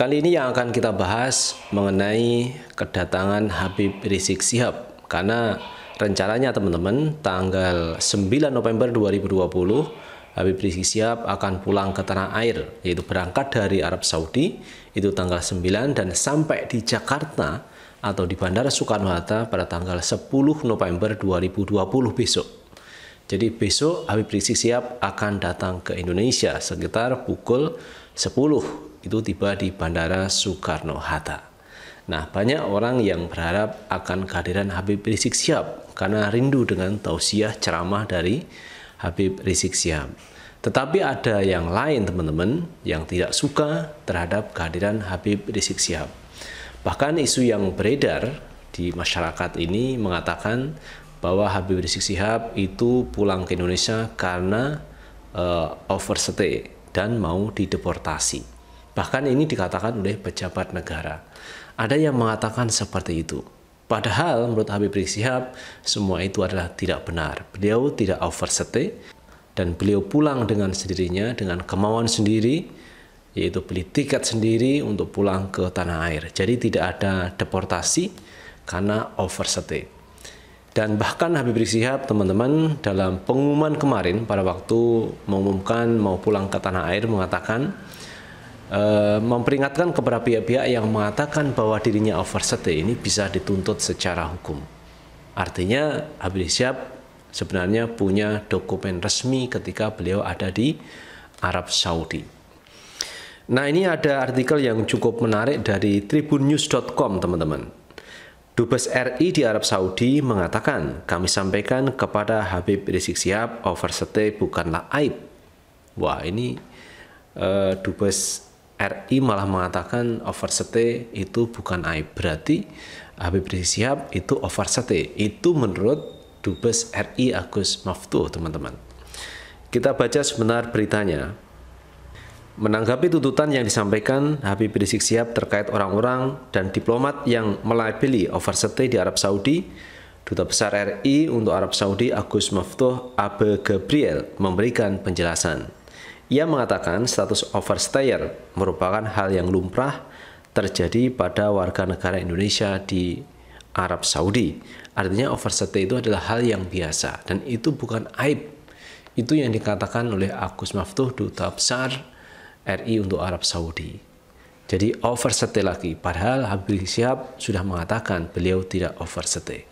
Kali ini yang akan kita bahas mengenai kedatangan Habib Rizik Sihab karena rencananya teman-teman tanggal 9 November 2020 Habib Rizik Sihab akan pulang ke tanah air yaitu berangkat dari Arab Saudi itu tanggal 9 dan sampai di Jakarta atau di Bandara Soekarno-Hatta pada tanggal 10 November 2020 besok. Jadi besok Habib Rizik siap akan datang ke Indonesia sekitar pukul 10 itu tiba di Bandara Soekarno-Hatta. Nah, banyak orang yang berharap akan kehadiran Habib Rizik Sihab karena rindu dengan tausiah ceramah dari Habib Rizik Sihab. Tetapi ada yang lain teman-teman yang tidak suka terhadap kehadiran Habib Rizik Sihab. Bahkan isu yang beredar di masyarakat ini mengatakan bahwa Habib Rizik Sihab itu pulang ke Indonesia karena uh, overstay dan mau dideportasi. Bahkan ini dikatakan oleh pejabat negara. Ada yang mengatakan seperti itu. Padahal menurut Habib Rizik Sihab, semua itu adalah tidak benar. Beliau tidak overstay dan beliau pulang dengan sendirinya, dengan kemauan sendiri, yaitu beli tiket sendiri untuk pulang ke tanah air. Jadi tidak ada deportasi karena overstay. Dan bahkan Habib Rizik Sihab, teman-teman, dalam pengumuman kemarin pada waktu mengumumkan mau pulang ke tanah air mengatakan, Eh, memperingatkan kepada pihak-pihak yang mengatakan bahwa dirinya overstay ini bisa dituntut secara hukum. Artinya Habib Rizik sebenarnya punya dokumen resmi ketika beliau ada di Arab Saudi. Nah ini ada artikel yang cukup menarik dari tribunnews.com teman-teman. Dubes RI di Arab Saudi mengatakan, kami sampaikan kepada Habib Rizik Sihab, overstay bukanlah aib. Wah ini uh, Dubes RI malah mengatakan overstay itu bukan aib. Berarti Habib Rizik Sihab itu overstay. Itu menurut Dubes RI Agus Maftuh, teman-teman. Kita baca sebenar beritanya. Menanggapi tuntutan yang disampaikan Habib Rizik Sihab terkait orang-orang dan diplomat yang melabeli overstay di Arab Saudi, Duta Besar RI untuk Arab Saudi Agus Maftuh Abe Gabriel memberikan penjelasan. Ia mengatakan status overstayer merupakan hal yang lumrah terjadi pada warga negara Indonesia di Arab Saudi. Artinya overstay itu adalah hal yang biasa dan itu bukan aib. Itu yang dikatakan oleh Agus Maftuh Duta Besar RI untuk Arab Saudi. Jadi overstay lagi, padahal Habib Syihab sudah mengatakan beliau tidak overstay.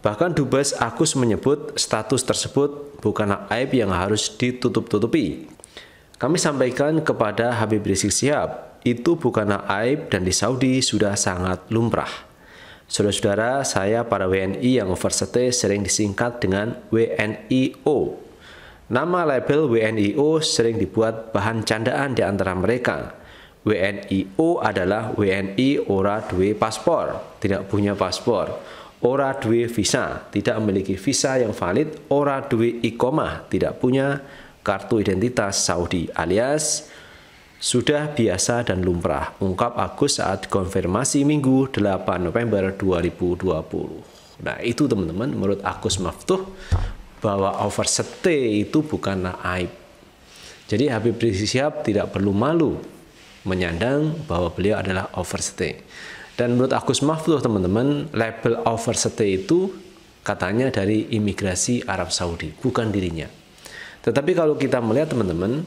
Bahkan Dubes Agus menyebut status tersebut bukanlah aib yang harus ditutup-tutupi. Kami sampaikan kepada Habib Rizik Sihab, itu bukanlah aib dan di Saudi sudah sangat lumrah. Saudara-saudara, saya para WNI yang overstay sering disingkat dengan WNIO. Nama label WNIO sering dibuat bahan candaan di antara mereka. WNIO adalah WNI ora duwe paspor, tidak punya paspor ora duwe visa, tidak memiliki visa yang valid, ora duwe ikomah, tidak punya kartu identitas Saudi alias sudah biasa dan lumrah, ungkap Agus saat konfirmasi Minggu 8 November 2020. Nah itu teman-teman menurut Agus Maftuh bahwa overstay itu bukanlah aib. Jadi Habib Rizik Sihab tidak perlu malu menyandang bahwa beliau adalah overstay. Dan menurut Agus Mahfud teman-teman, label overstay itu katanya dari imigrasi Arab Saudi, bukan dirinya. Tetapi kalau kita melihat teman-teman,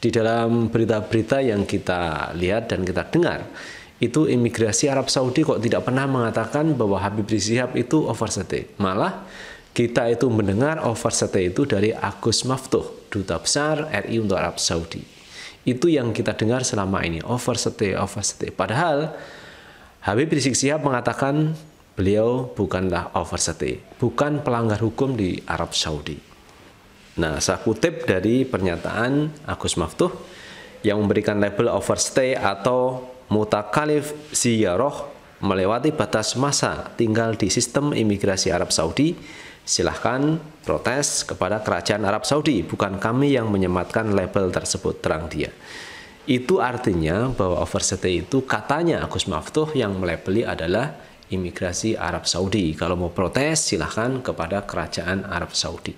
di dalam berita-berita yang kita lihat dan kita dengar, itu imigrasi Arab Saudi kok tidak pernah mengatakan bahwa Habib Rizieq itu overstay. Malah kita itu mendengar overstay itu dari Agus Maftuh, duta besar RI untuk Arab Saudi. Itu yang kita dengar selama ini, overstay, overstay. Padahal Habib Rizik Sihab mengatakan beliau bukanlah overstay, bukan pelanggar hukum di Arab Saudi. Nah, saya kutip dari pernyataan Agus Maftuh yang memberikan label overstay atau mutakalif ziyaroh melewati batas masa tinggal di sistem imigrasi Arab Saudi silahkan protes kepada kerajaan Arab Saudi bukan kami yang menyematkan label tersebut terang dia itu artinya bahwa overstay itu katanya Agus Maftuh yang melebeli adalah imigrasi Arab Saudi. Kalau mau protes silahkan kepada kerajaan Arab Saudi.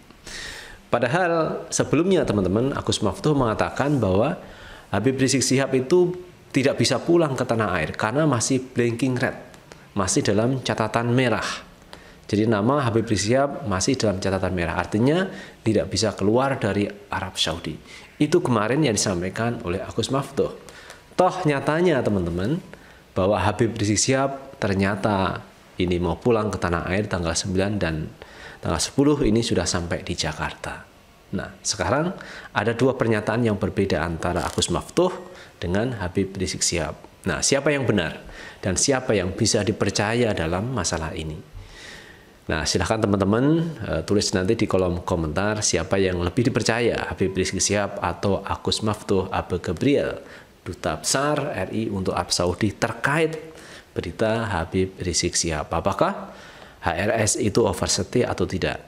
Padahal sebelumnya teman-teman Agus Maftuh mengatakan bahwa Habib Rizik Sihab itu tidak bisa pulang ke tanah air karena masih blinking red, masih dalam catatan merah. Jadi nama Habib Rizik Sihab masih dalam catatan merah, artinya tidak bisa keluar dari Arab Saudi. Itu kemarin yang disampaikan oleh Agus Maftuh. Toh nyatanya teman-teman bahwa Habib Rizik Sihab ternyata ini mau pulang ke tanah air tanggal 9 dan tanggal 10 ini sudah sampai di Jakarta. Nah, sekarang ada dua pernyataan yang berbeda antara Agus Maftuh dengan Habib Rizik Sihab. Nah, siapa yang benar dan siapa yang bisa dipercaya dalam masalah ini? Nah, silahkan teman-teman uh, tulis nanti di kolom komentar siapa yang lebih dipercaya, Habib Rizik Sihab atau Agus Maftuh Abu Gabriel, Duta Besar RI untuk Arab Saudi terkait berita Habib Rizik Sihab. Apakah HRS itu overstay atau tidak?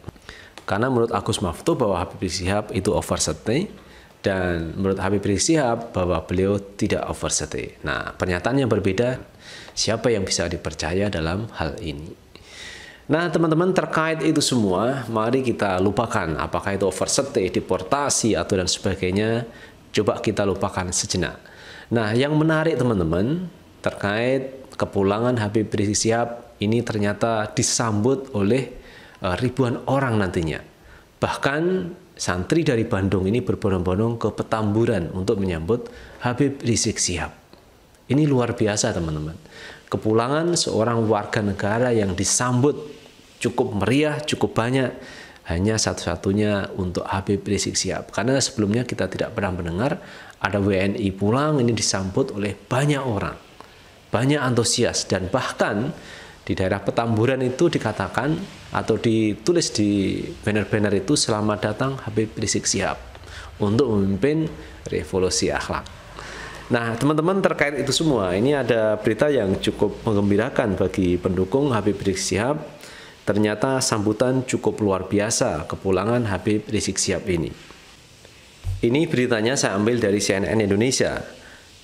Karena menurut Agus Maftuh bahwa Habib Rizik Sihab itu overstay, dan menurut Habib Rizik Sihab bahwa beliau tidak overstay. Nah, pernyataan yang berbeda, siapa yang bisa dipercaya dalam hal ini? Nah, teman-teman terkait itu semua, mari kita lupakan apakah itu overstay, deportasi atau dan sebagainya, coba kita lupakan sejenak. Nah, yang menarik teman-teman terkait kepulangan Habib Rizik Sihab ini ternyata disambut oleh eh, ribuan orang nantinya. Bahkan santri dari Bandung ini berbondong-bondong ke Petamburan untuk menyambut Habib Rizik Sihab. Ini luar biasa teman-teman kepulangan seorang warga negara yang disambut cukup meriah, cukup banyak hanya satu-satunya untuk Habib Rizik Siap Karena sebelumnya kita tidak pernah mendengar ada WNI pulang ini disambut oleh banyak orang. Banyak antusias dan bahkan di daerah Petamburan itu dikatakan atau ditulis di banner-banner itu selamat datang Habib Rizik Siap untuk memimpin revolusi akhlak. Nah, teman-teman terkait itu semua, ini ada berita yang cukup mengembirakan bagi pendukung Habib Rizik Sihab. Ternyata sambutan cukup luar biasa kepulangan Habib Rizik Sihab ini. Ini beritanya saya ambil dari CNN Indonesia.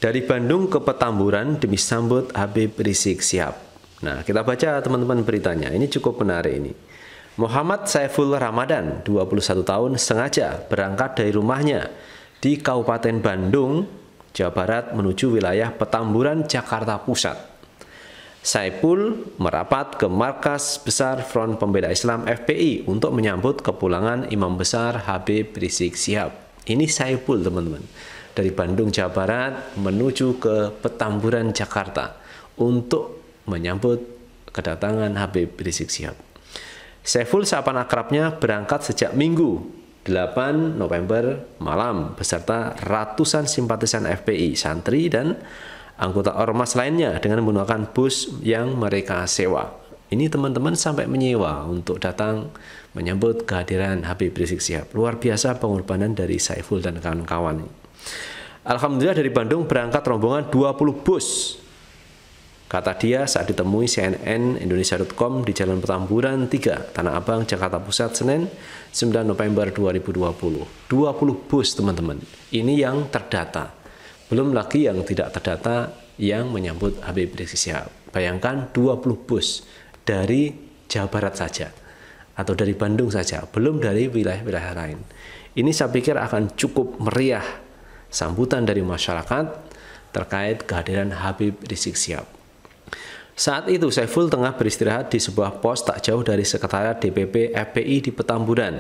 Dari Bandung ke Petamburan demi sambut Habib Rizik Sihab. Nah, kita baca teman-teman beritanya. Ini cukup menarik ini. Muhammad Saiful Ramadan, 21 tahun, sengaja berangkat dari rumahnya di Kabupaten Bandung Jawa Barat menuju wilayah Petamburan Jakarta Pusat. Saipul merapat ke markas besar Front Pembela Islam FPI untuk menyambut kepulangan Imam Besar Habib Rizik Sihab. Ini Saipul teman-teman. Dari Bandung, Jawa Barat menuju ke Petamburan, Jakarta untuk menyambut kedatangan Habib Rizik Sihab. Saiful, sahabat akrabnya, berangkat sejak minggu 8 November malam beserta ratusan simpatisan FPI, santri dan anggota ormas lainnya dengan menggunakan bus yang mereka sewa. Ini teman-teman sampai menyewa untuk datang menyambut kehadiran Habib Rizik Sihab. Luar biasa pengorbanan dari Saiful dan kawan-kawan. Alhamdulillah dari Bandung berangkat rombongan 20 bus Kata dia saat ditemui CNN Indonesia.com di Jalan Petamburan 3, Tanah Abang, Jakarta Pusat, Senin 9 November 2020. 20 bus teman-teman, ini yang terdata. Belum lagi yang tidak terdata yang menyambut Habib Rizik Sihab. Bayangkan 20 bus dari Jawa Barat saja atau dari Bandung saja, belum dari wilayah-wilayah lain. Ini saya pikir akan cukup meriah sambutan dari masyarakat terkait kehadiran Habib Rizik Sihab. Saat itu Saiful tengah beristirahat di sebuah pos tak jauh dari sekretariat DPP FPI di Petamburan.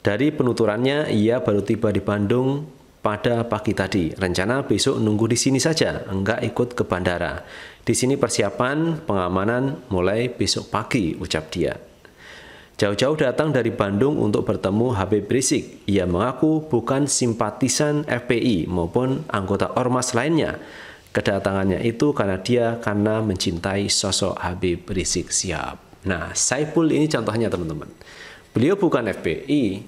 Dari penuturannya, ia baru tiba di Bandung pada pagi tadi. Rencana besok nunggu di sini saja, enggak ikut ke bandara. Di sini persiapan pengamanan mulai besok pagi, ucap dia. Jauh-jauh datang dari Bandung untuk bertemu Habib Rizik. Ia mengaku bukan simpatisan FPI maupun anggota ormas lainnya, Kedatangannya itu karena dia karena mencintai sosok Habib Rizik Sihab. Nah, Saiful ini contohnya teman-teman. Beliau bukan FPI,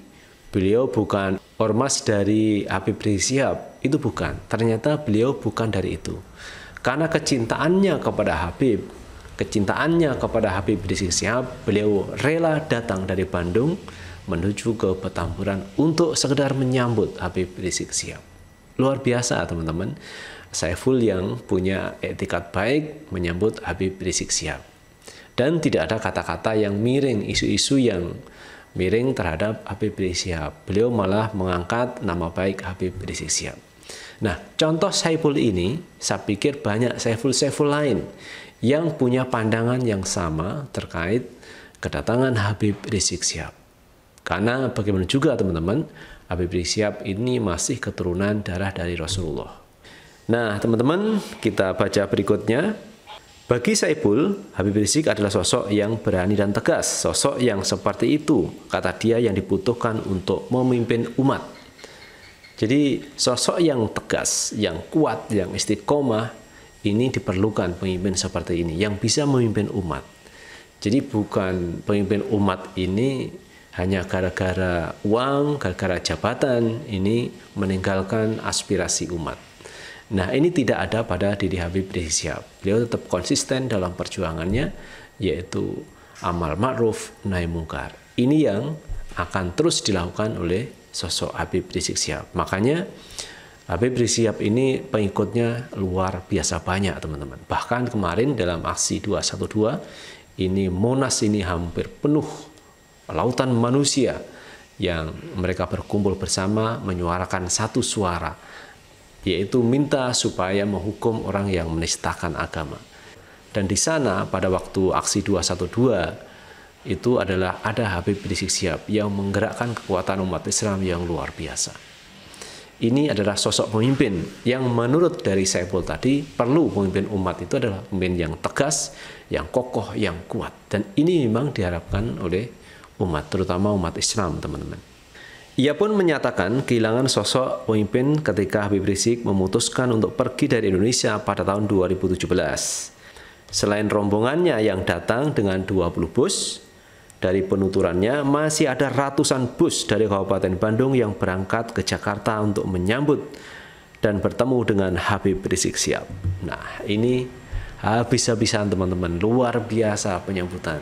beliau bukan ormas dari Habib Rizik Sihab, itu bukan. Ternyata beliau bukan dari itu. Karena kecintaannya kepada Habib, kecintaannya kepada Habib Rizik Sihab, beliau rela datang dari Bandung menuju ke Petamburan untuk sekedar menyambut Habib Rizik Sihab. Luar biasa, teman-teman. Saiful yang punya etikat baik menyambut Habib Rizik Sihab. Dan tidak ada kata-kata yang miring, isu-isu yang miring terhadap Habib Rizik Sihab. Beliau malah mengangkat nama baik Habib Rizik Sihab. Nah, contoh Saiful ini, saya pikir banyak Saiful-Saiful lain yang punya pandangan yang sama terkait kedatangan Habib Rizik Sihab. Karena bagaimana juga teman-teman, Habib Rizik Sihab ini masih keturunan darah dari Rasulullah Nah, teman-teman, kita baca berikutnya. Bagi Saipul, Habib Rizik adalah sosok yang berani dan tegas, sosok yang seperti itu, kata dia yang dibutuhkan untuk memimpin umat. Jadi, sosok yang tegas, yang kuat, yang istiqomah, ini diperlukan pemimpin seperti ini, yang bisa memimpin umat. Jadi, bukan pemimpin umat ini hanya gara-gara uang, gara-gara jabatan, ini meninggalkan aspirasi umat. Nah, ini tidak ada pada diri Habib Rizik Beliau tetap konsisten dalam perjuangannya yaitu amal ma'ruf naik mungkar. Ini yang akan terus dilakukan oleh sosok Habib Rizik Sihab. Makanya Habib Rizik Sihab ini pengikutnya luar biasa banyak, teman-teman. Bahkan kemarin dalam aksi 212 ini Monas ini hampir penuh lautan manusia yang mereka berkumpul bersama menyuarakan satu suara yaitu minta supaya menghukum orang yang menistakan agama. Dan di sana pada waktu aksi 212 itu adalah ada Habib Rizik Sihab yang menggerakkan kekuatan umat Islam yang luar biasa. Ini adalah sosok pemimpin yang menurut dari Saiful tadi perlu pemimpin umat itu adalah pemimpin yang tegas, yang kokoh, yang kuat. Dan ini memang diharapkan oleh umat, terutama umat Islam teman-teman. Ia pun menyatakan kehilangan sosok pemimpin ketika Habib Rizik memutuskan untuk pergi dari Indonesia pada tahun 2017. Selain rombongannya yang datang dengan 20 bus, dari penuturannya masih ada ratusan bus dari Kabupaten Bandung yang berangkat ke Jakarta untuk menyambut dan bertemu dengan Habib Rizik Siap. Nah, ini habis-habisan teman-teman, luar biasa penyambutan.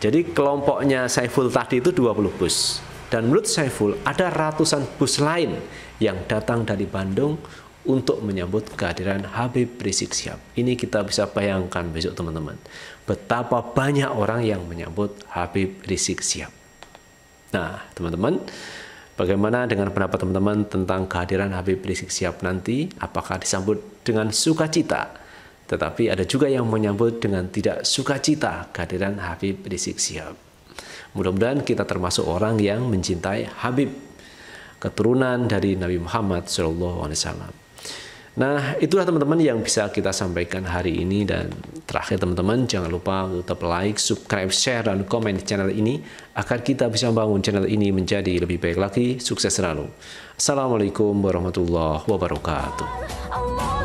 Jadi kelompoknya Saiful tadi itu 20 bus dan menurut Saiful, ada ratusan bus lain yang datang dari Bandung untuk menyambut kehadiran Habib Rizik Sihab. Ini kita bisa bayangkan besok teman-teman, betapa banyak orang yang menyambut Habib Rizik Sihab. Nah, teman-teman, bagaimana dengan pendapat teman-teman tentang kehadiran Habib Rizik Sihab nanti? Apakah disambut dengan sukacita? Tetapi ada juga yang menyambut dengan tidak sukacita kehadiran Habib Rizik Sihab. Mudah-mudahan kita termasuk orang yang mencintai Habib, keturunan dari Nabi Muhammad SAW. Nah, itulah teman-teman yang bisa kita sampaikan hari ini dan terakhir teman-teman jangan lupa tetap like, subscribe, share dan komen di channel ini agar kita bisa membangun channel ini menjadi lebih baik lagi. Sukses selalu. Assalamualaikum warahmatullahi wabarakatuh.